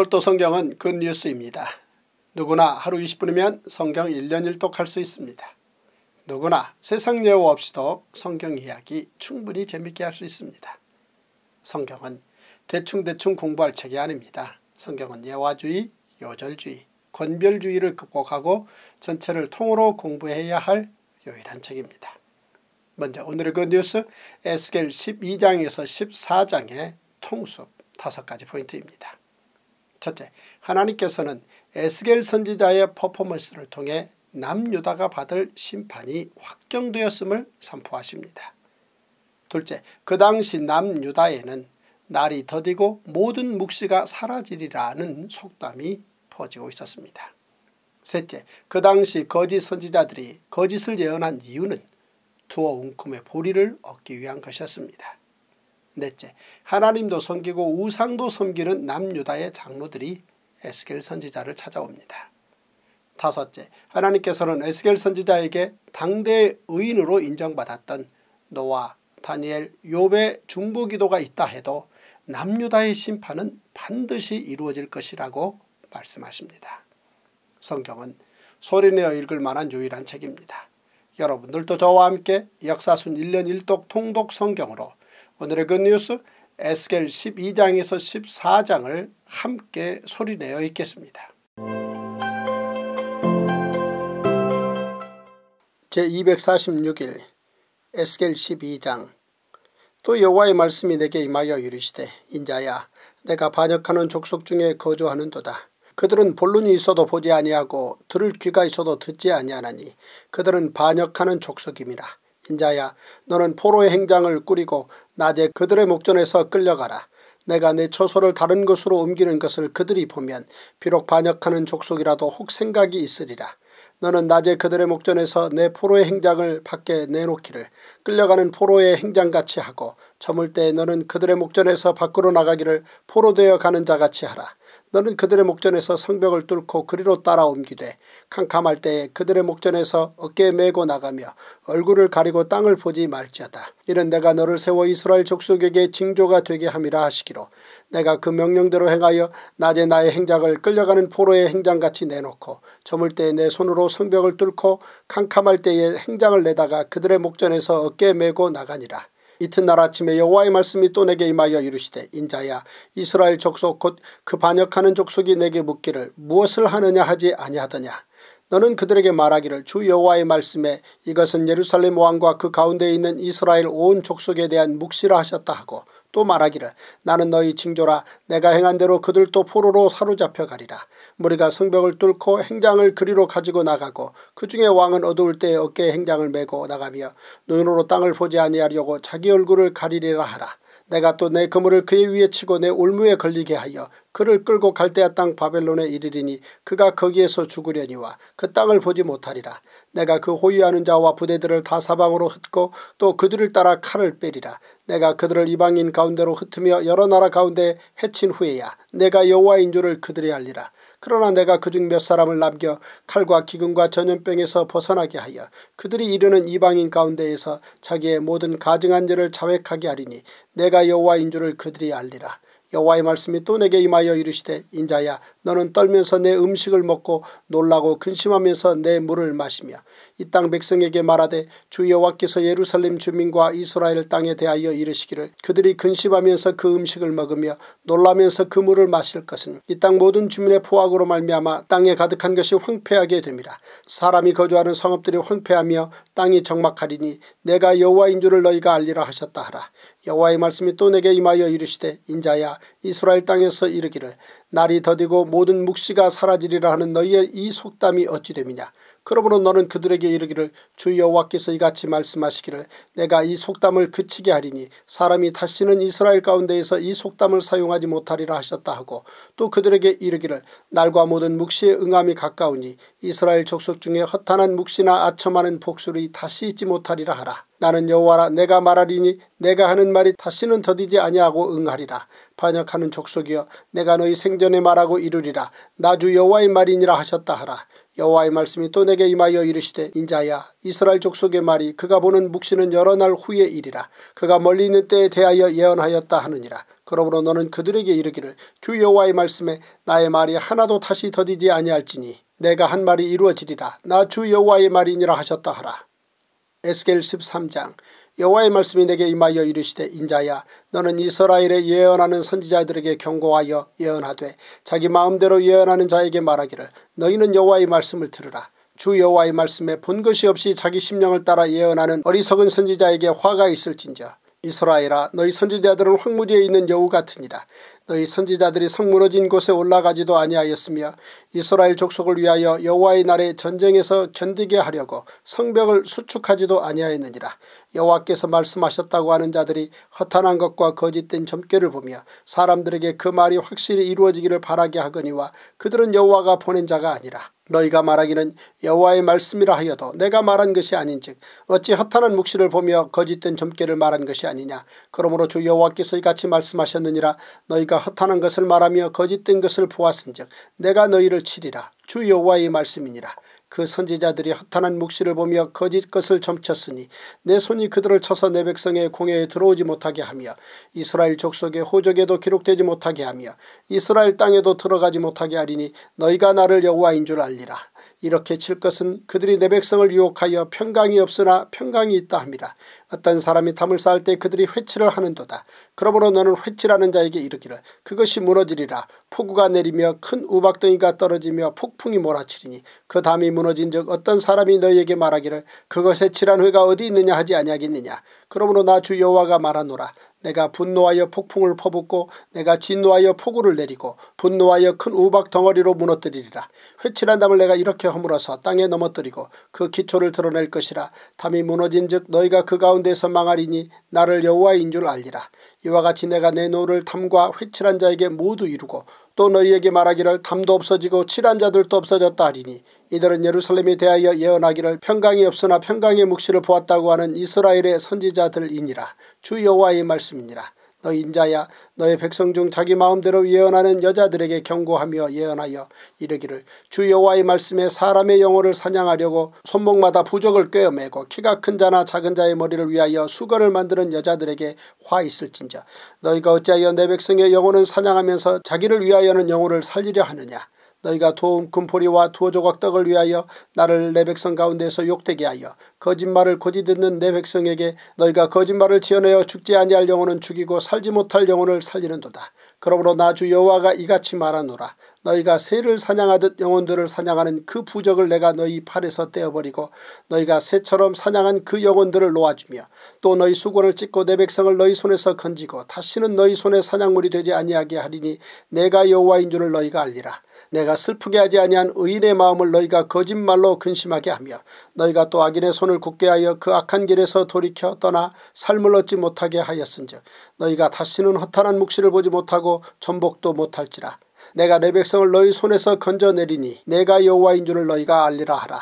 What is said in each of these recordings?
오늘도 성경은 굿뉴스입니다. 누구나 하루 20분이면 성경 1년 1독 할 수 있습니다. 누구나 세상 예우 없이도 성경 이야기 충분히 재밌게 할 수 있습니다. 성경은 대충대충 공부할 책이 아닙니다. 성경은 예화주의, 요절주의, 권별주의를 극복하고 전체를 통으로 공부해야 할 유일한 책입니다. 먼저 오늘의 그 뉴스 에스겔 12장에서 14장의 통수 다 가지 포인트입니다. 첫째, 하나님께서는 에스겔 선지자의 퍼포먼스를 통해 남유다가 받을 심판이 확정되었음을 선포하십니다. 둘째, 그 당시 남유다에는 날이 더디고 모든 묵시가 사라지리라는 속담이 퍼지고 있었습니다. 셋째, 그 당시 거짓 선지자들이 거짓을 예언한 이유는 두어 움큼의 보리를 얻기 위한 것이었습니다. 넷째 하나님도 섬기고 우상도 섬기는 남유다의 장로들이 에스겔 선지자를 찾아옵니다. 다섯째 하나님께서는 에스겔 선지자에게 당대의 의인으로 인정받았던 노아, 다니엘, 요배 중보기도가 있다 해도 남유다의 심판은 반드시 이루어질 것이라고 말씀하십니다. 성경은 소리내어 읽을 만한 유일한 책입니다. 여러분들도 저와 함께 역사순 1년 1독 통독 성경으로 오늘의 굿뉴스 그 에스겔 12장에서 14장을 함께 소리내어 읽겠습니다. 제246일 에스겔 12장 또 여호와의 말씀이 내게 임하여 이르시되 인자야 내가 반역하는 족속 중에 거주하는도다. 그들은 본론이 있어도 보지 아니하고 들을 귀가 있어도 듣지 아니하나니 그들은 반역하는 족속임이라. 진자야 너는 포로의 행장을 꾸리고 낮에 그들의 목전에서 끌려가라. 내가 내 처소를 다른 곳으로 옮기는 것을 그들이 보면 비록 반역하는 족속이라도 혹 생각이 있으리라. 너는 낮에 그들의 목전에서 내 포로의 행장을 밖에 내놓기를 끌려가는 포로의 행장같이 하고 저물 때 너는 그들의 목전에서 밖으로 나가기를 포로되어 가는 자같이 하라. 너는 그들의 목전에서 성벽을 뚫고 그리로 따라옮기되 캄캄할 때에 그들의 목전에서 어깨에 메고 나가며 얼굴을 가리고 땅을 보지 말지어다. 이는 내가 너를 세워 이스라엘 족속에게 징조가 되게 함이라 하시기로 내가 그 명령대로 행하여 낮에 나의 행작을 끌려가는 포로의 행장같이 내놓고 저물 때에 내 손으로 성벽을 뚫고 캄캄할 때에 행장을 내다가 그들의 목전에서 어깨에 메고 나가니라. 이튿날 아침에 여호와의 말씀이 또 내게 임하여 이르시되 인자야 이스라엘 족속 곧 그 반역하는 족속이 내게 묻기를 무엇을 하느냐 하지 아니하더냐 너는 그들에게 말하기를 주 여호와의 말씀에 이것은 예루살렘 왕과 그 가운데 에 있는 이스라엘 온 족속에 대한 묵시라 하셨다 하고 또 말하기를 나는 너희 징조라 내가 행한 대로 그들도 포로로 사로잡혀 가리라 무리가 성벽을 뚫고 행장을 그리로 가지고 나가고 그 중에 왕은 어두울 때에 어깨에 행장을 메고 나가며 눈으로 땅을 보지 아니하려고 자기 얼굴을 가리리라 하라. 내가 또 내 그물을 그의 위에 치고 내 올무에 걸리게 하여 그를 끌고 갈대아 땅 바벨론에 이르리니 그가 거기에서 죽으려니와 그 땅을 보지 못하리라. 내가 그 호위하는 자와 부대들을 다 사방으로 흩고 또 그들을 따라 칼을 빼리라. 내가 그들을 이방인 가운데로 흩으며 여러 나라 가운데 해친 후에야 내가 여호와인 줄을 그들이 알리라. 그러나 내가 그중 몇 사람을 남겨 칼과 기근과 전염병에서 벗어나게 하여 그들이 이르는 이방인 가운데에서 자기의 모든 가증한 죄를 자백하게 하리니 내가 여호와인 줄을 그들이 알리라. 여호와의 말씀이 또 내게 임하여 이르시되 인자야 너는 떨면서 내 음식을 먹고 놀라고 근심하면서 내 물을 마시며 이 땅 백성에게 말하되 주 여호와께서 예루살렘 주민과 이스라엘 땅에 대하여 이르시기를 그들이 근심하면서 그 음식을 먹으며 놀라면서 그 물을 마실 것은 이 땅 모든 주민의 포악으로 말미암아 땅에 가득한 것이 황폐하게 됩니다. 사람이 거주하는 성읍들이 황폐하며 땅이 적막하리니 내가 여호와인 줄을 너희가 알리라 하셨다 하라 여호와의 말씀이 또 내게 임하여 이르시되 인자야 이스라엘 땅에서 이르기를 날이 더디고 모든 묵시가 사라지리라 하는 너희의 이 속담이 어찌 됨이냐 그러므로 너는 그들에게 이르기를 주 여호와께서 이같이 말씀하시기를 내가 이 속담을 그치게 하리니 사람이 다시는 이스라엘 가운데에서 이 속담을 사용하지 못하리라 하셨다 하고 또 그들에게 이르기를 날과 모든 묵시의 응함이 가까우니 이스라엘 족속 중에 허탄한 묵시나 아첨하는 복수를 다시 잊지 못하리라 하라. 나는 여호와라 내가 말하리니 내가 하는 말이 다시는 더디지 아니하고 응하리라. 반역하는 족속이여 내가 너희 생전에 말하고 이루리라. 나 주 여호와의 말이니라 하셨다 하라. 여호와의 말씀이 또 내게 임하여 이르시되 인자야 이스라엘 족속의 말이 그가 보는 묵시는 여러 날 후에 일이라. 그가 멀리 있는 때에 대하여 예언하였다 하느니라. 그러므로 너는 그들에게 이르기를 주 여호와의 말씀에 나의 말이 하나도 다시 더디지 아니할지니 내가 한 말이 이루어지리라. 나 주 여호와의 말이니라 하셨다 하라. 에스겔 13장 여호와의 말씀이 내게 임하여 이르시되 인자야 너는 이스라엘에 예언하는 선지자들에게 경고하여 예언하되 자기 마음대로 예언하는 자에게 말하기를 너희는 여호와의 말씀을 들으라. 주 여호와의 말씀에 본 것이 없이 자기 심령을 따라 예언하는 어리석은 선지자에게 화가 있을진저 이스라엘아 너희 선지자들은 황무지에 있는 여우 같으니라. 너희 선지자들이 성무너진 곳에 올라가지도 아니하였으며 이스라엘 족속을 위하여 여호와의 날에 전쟁에서 견디게 하려고 성벽을 수축하지도 아니하였느니라. 여호와께서 말씀하셨다고 하는 자들이 허탄한 것과 거짓된 점괘를 보며 사람들에게 그 말이 확실히 이루어지기를 바라게 하거니와 그들은 여호와가 보낸 자가 아니라. 너희가 말하기는 여호와의 말씀이라 하여도 내가 말한 것이 아닌즉 어찌 허탄한 묵시를 보며 거짓된 점괘를 말한 것이 아니냐. 그러므로 주 여호와께서 이같이 말씀하셨느니라 너희가 허탄한 것을 말하며 거짓된 것을 보았은즉 내가 너희를 치리라 주 여호와의 말씀이니라 그 선지자들이 허탄한 묵시를 보며 거짓 것을 점쳤으니 내 손이 그들을 쳐서 내 백성의 공회에 들어오지 못하게 하며 이스라엘 족속의 호적에도 기록되지 못하게 하며 이스라엘 땅에도 들어가지 못하게 하리니 너희가 나를 여호와인 줄 알리라. 이렇게 칠 것은 그들이 내 백성을 유혹하여 평강이 없으나 평강이 있다 합니다. 어떤 사람이 담을 쌓을 때 그들이 회치를 하는도다. 그러므로 너는 회치라는 자에게 이르기를 그것이 무너지리라 폭우가 내리며 큰 우박덩이가 떨어지며 폭풍이 몰아치리니 그 담이 무너진 적 어떤 사람이 너에게 말하기를 그것에 칠한 회가 어디 있느냐 하지 아니하겠느냐. 그러므로 나 주 여호와가 말하노라 내가 분노하여 폭풍을 퍼붓고 내가 진노하여 폭우를 내리고 분노하여 큰 우박 덩어리로 무너뜨리리라. 회칠한 담을 내가 이렇게 허물어서 땅에 넘어뜨리고 그 기초를 드러낼 것이라. 담이 무너진 즉 너희가 그 가운데서 망하리니 나를 여호와인 줄 알리라. 이와 같이 내가 내 노를 탐과 회칠한 자에게 모두 이루고 또 너희에게 말하기를 담도 없어지고 칠한 자들도 없어졌다 하리니 이들은 예루살렘에 대하여 예언하기를 평강이 없으나 평강의 묵시를 보았다고 하는 이스라엘의 선지자들이니라 주 여호와의 말씀이니라 너 인자야 너의 백성 중 자기 마음대로 예언하는 여자들에게 경고하며 예언하여 이르기를 주 여호와의 말씀에 사람의 영혼을 사냥하려고 손목마다 부적을 꿰어매고 키가 큰 자나 작은 자의 머리를 위하여 수건을 만드는 여자들에게 화 있을진저 너희가 어찌하여 내 백성의 영혼을 사냥하면서 자기를 위하여는 영혼을 살리려 하느냐 너희가 도움 금포리와 두 조각 떡을 위하여 나를 내 백성 가운데서 욕되게 하여 거짓말을 고지 듣는 내 백성에게 너희가 거짓말을 지어내어 죽지 아니할 영혼은 죽이고 살지 못할 영혼을 살리는도다. 그러므로 나 주 여호와가 이같이 말하노라. 너희가 새를 사냥하듯 영혼들을 사냥하는 그 부적을 내가 너희 팔에서 떼어버리고 너희가 새처럼 사냥한 그 영혼들을 놓아주며 또 너희 수건을 찢고 내 백성을 너희 손에서 건지고 다시는 너희 손에 사냥물이 되지 아니하게 하리니 내가 여호와인 줄을 너희가 알리라. 내가 슬프게 하지 아니한 의인의 마음을 너희가 거짓말로 근심하게 하며 너희가 또 악인의 손을 굳게 하여 그 악한 길에서 돌이켜 떠나 삶을 얻지 못하게 하였은즉 너희가 다시는 허탄한 묵시를 보지 못하고 전복도 못할지라 내가 내 백성을 너희 손에서 건져내리니 내가 여호와인 줄을 너희가 알리라 하라.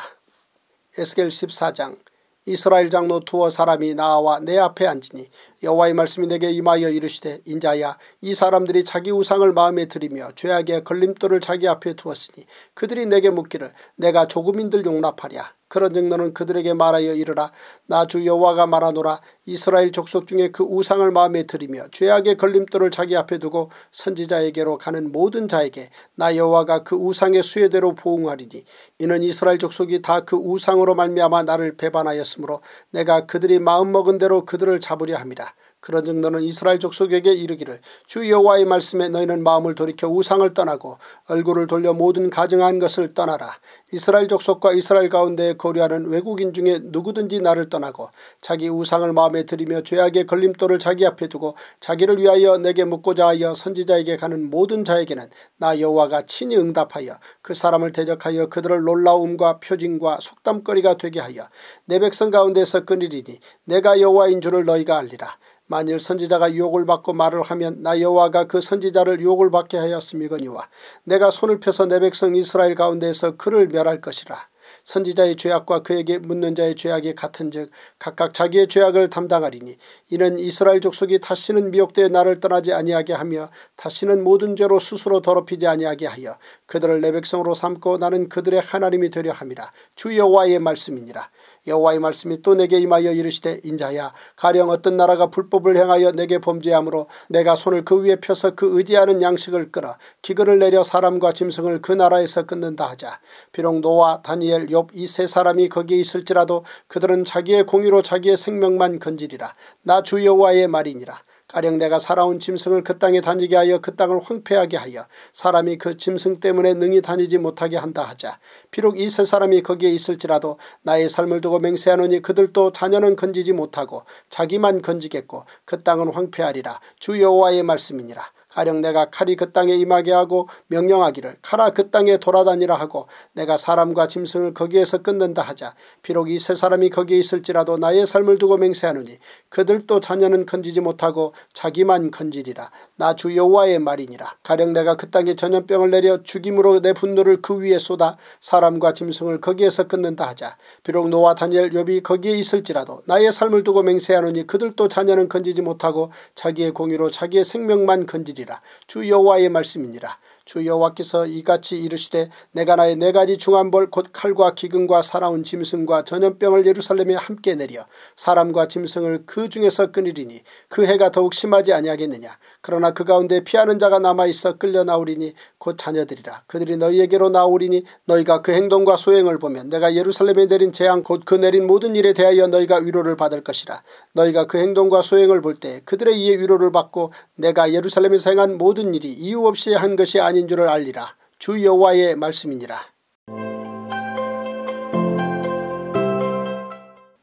에스겔 14장 이스라엘 장로 두어 사람이 나와 내 앞에 앉으니 여호와의 말씀이 내게 임하여 이르시되 인자야 이 사람들이 자기 우상을 마음에 들이며 죄악의 걸림돌을 자기 앞에 두었으니 그들이 내게 묻기를 내가 조금인들 용납하랴. 그런즉 너는 그들에게 말하여 이르라 나 주 여호와가 말하노라 이스라엘 족속 중에 그 우상을 마음에 들이며 죄악의 걸림돌을 자기 앞에 두고 선지자에게로 가는 모든 자에게 나 여호와가 그 우상의 수혜대로 보응하리니 이는 이스라엘 족속이 다 그 우상으로 말미암아 나를 배반하였으므로 내가 그들이 마음먹은 대로 그들을 잡으려 합니다. 그런즉 너는 이스라엘 족속에게 이르기를 주 여호와의 말씀에 너희는 마음을 돌이켜 우상을 떠나고 얼굴을 돌려 모든 가증한 것을 떠나라. 이스라엘 족속과 이스라엘 가운데에 거류하는 외국인 중에 누구든지 나를 떠나고 자기 우상을 마음에 들이며 죄악의 걸림돌을 자기 앞에 두고 자기를 위하여 내게 묻고자 하여 선지자에게 가는 모든 자에게는 나 여호와가 친히 응답하여 그 사람을 대적하여 그들을 놀라움과 표징과 속담거리가 되게 하여 내 백성 가운데서 끊으리니 내가 여호와인 줄을 너희가 알리라. 만일 선지자가 욕을 받고 말을 하면 나 여호와가 그 선지자를 욕을 받게 하였음이거니와 내가 손을 펴서 내 백성 이스라엘 가운데에서 그를 멸할 것이라. 선지자의 죄악과 그에게 묻는 자의 죄악이 같은 즉 각각 자기의 죄악을 담당하리니 이는 이스라엘 족속이 다시는 미혹되어 나를 떠나지 아니하게 하며 다시는 모든 죄로 스스로 더럽히지 아니하게 하여 그들을 내 백성으로 삼고 나는 그들의 하나님이 되려 함이라 주 여호와의 말씀이니라 여호와의 말씀이 또 내게 임하여 이르시되 인자야 가령 어떤 나라가 불법을 행하여 내게 범죄함으로 내가 손을 그 위에 펴서 그 의지하는 양식을 끌어 기근을 내려 사람과 짐승을 그 나라에서 끊는다 하자. 비록 노아 다니엘 욥 이 세 사람이 거기에 있을지라도 그들은 자기의 공유로 자기의 생명만 건지리라. 나 주 여호와의 말이니라. 가령 내가 살아온 짐승을 그 땅에 다니게 하여 그 땅을 황폐하게 하여 사람이 그 짐승 때문에 능히 다니지 못하게 한다 하자. 비록 이 세 사람이 거기에 있을지라도 나의 삶을 두고 맹세하노니 그들도 자녀는 건지지 못하고 자기만 건지겠고 그 땅은 황폐하리라 주 여호와의 말씀이니라. 가령 내가 칼이 그 땅에 임하게 하고 명령하기를 칼아 그 땅에 돌아다니라 하고 내가 사람과 짐승을 거기에서 끊는다 하자 비록 이 세 사람이 거기에 있을지라도 나의 삶을 두고 맹세하느니 그들도 자녀는 건지지 못하고 자기만 건지리라 나 주 여호와의 말이니라 가령 내가 그 땅에 전염병을 내려 죽임으로 내 분노를 그 위에 쏟아 사람과 짐승을 거기에서 끊는다 하자 비록 노아 다니엘 욥이 거기에 있을지라도 나의 삶을 두고 맹세하느니 그들도 자녀는 건지지 못하고 자기의 공의로 자기의 생명만 건지리라 하시리라 주 여호와의 말씀이니라 주 여호와께서 이같이 이르시되 내가 나의 네 가지 중한 벌곧 칼과 기근과 살아온 짐승과 전염병을 예루살렘에 함께 내려 사람과 짐승을 그 중에서 끊으리니 그 해가 더욱 심하지 아니하겠느냐 그러나 그 가운데 피하는 자가 남아있어 끌려 나오리니 곧 자녀들이라 그들이 너희에게로 나오리니 너희가 그 행동과 소행을 보면 내가 예루살렘에 내린 재앙 곧 그 내린 모든 일에 대하여 너희가 위로를 받을 것이라 너희가 그 행동과 소행을 볼 때 그들의 이에 위로를 받고 내가 예루살렘에서 행한 모든 일이 이유 없이 한 것이 아니 아닌 줄을 알리라. 주 여호와의 말씀이니라.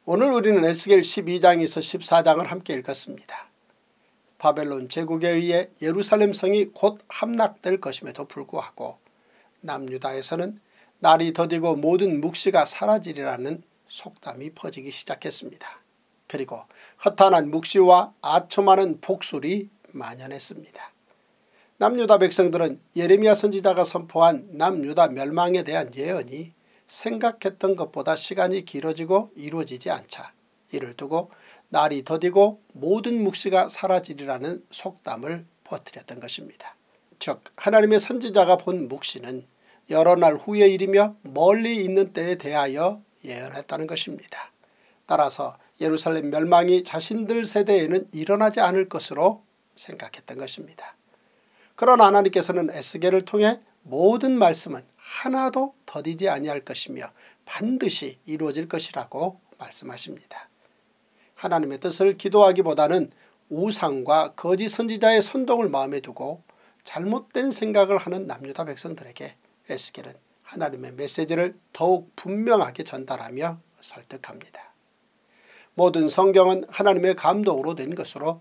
오늘 우리는 에스겔 12장에서 14장을 함께 읽었습니다. 바벨론 제국에 의해 예루살렘 성이 곧 함락될 것임에도 불구하고 남유다에서는 날이 더디고 모든 묵시가 사라지리라는 속담이 퍼지기 시작했습니다. 그리고 허탄한 묵시와 아첨하는 복술이 만연했습니다. 남유다 백성들은 예레미야 선지자가 선포한 남유다 멸망에 대한 예언이 생각했던 것보다 시간이 길어지고 이루어지지 않자 이를 두고 날이 더디고 모든 묵시가 사라지리라는 속담을 퍼뜨렸던 것입니다. 즉 하나님의 선지자가 본 묵시는 여러 날 후의 일이며 멀리 있는 때에 대하여 예언했다는 것입니다. 따라서 예루살렘 멸망이 자신들 세대에는 일어나지 않을 것으로 생각했던 것입니다. 그러나 하나님께서는 에스겔을 통해 모든 말씀은 하나도 더디지 아니할 것이며 반드시 이루어질 것이라고 말씀하십니다. 하나님의 뜻을 기도하기보다는 우상과 거짓 선지자의 선동을 마음에 두고 잘못된 생각을 하는 남유다 백성들에게 에스겔은 하나님의 메시지를 더욱 분명하게 전달하며 설득합니다. 모든 성경은 하나님의 감동으로 된 것으로